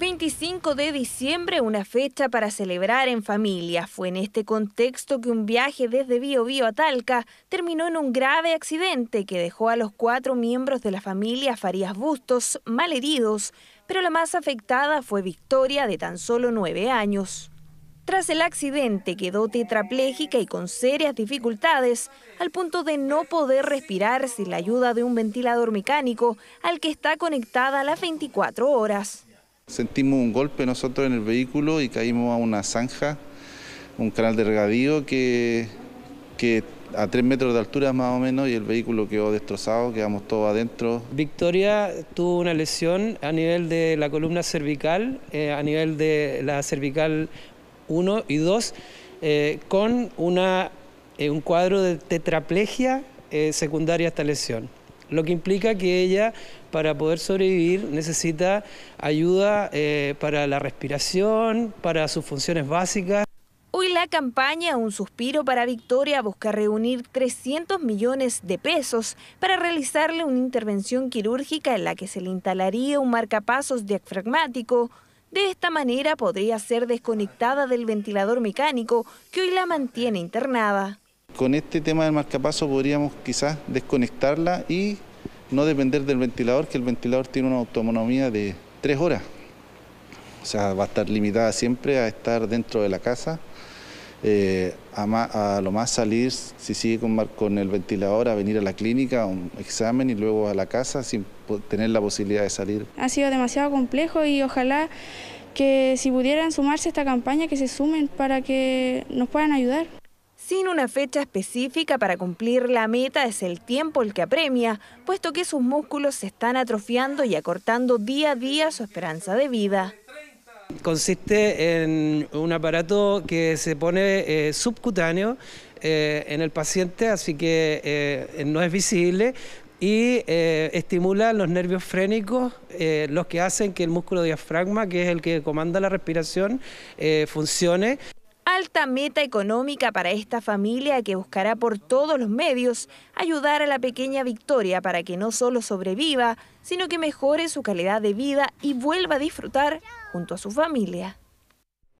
25 de diciembre, una fecha para celebrar en familia. Fue en este contexto que un viaje desde Bio a Talca terminó en un grave accidente que dejó a los cuatro miembros de la familia Farías Bustos malheridos, pero la más afectada fue Victoria, de tan solo nueve años. Tras el accidente quedó tetrapléjica y con serias dificultades, al punto de no poder respirar sin la ayuda de un ventilador mecánico al que está conectada las 24 horas. Sentimos un golpe nosotros en el vehículo y caímos a una zanja, un canal de regadío que, a tres metros de altura más o menos y el vehículo quedó destrozado, quedamos todos adentro. Victoria tuvo una lesión a nivel de la columna cervical, eh, a nivel de la cervical 1 y 2, eh, con una, eh, un cuadro de tetraplegia secundaria a esta lesión lo que implica que ella para poder sobrevivir necesita ayuda eh, para la respiración, para sus funciones básicas. Hoy la campaña Un Suspiro para Victoria busca reunir 300 millones de pesos para realizarle una intervención quirúrgica en la que se le instalaría un marcapasos diafragmático. De esta manera podría ser desconectada del ventilador mecánico que hoy la mantiene internada. Con este tema del marcapaso podríamos quizás desconectarla y no depender del ventilador, que el ventilador tiene una autonomía de tres horas. O sea, va a estar limitada siempre a estar dentro de la casa, eh, a, lo más salir, si sigue con, con, el ventilador, a venir a la clínica, a un examen y luego a la casa sin tener la posibilidad de salir. Ha sido demasiado complejo y ojalá que si pudieran sumarse a esta campaña, que se sumen para que nos puedan ayudar. Sin una fecha específica para cumplir la meta es el tiempo el que apremia, puesto que sus músculos se están atrofiando y acortando día a día su esperanza de vida. Consiste en un aparato que se pone eh, subcutáneo eh, en el paciente, así que eh, no es visible, y estimula los nervios frénicos, los que hacen que el músculo diafragma, que es el que comanda la respiración, funcione alta meta económica para esta familia que buscará por todos los medios ayudar a la pequeña Victoria para que no solo sobreviva, sino que mejore su calidad de vida y vuelva a disfrutar junto a su familia.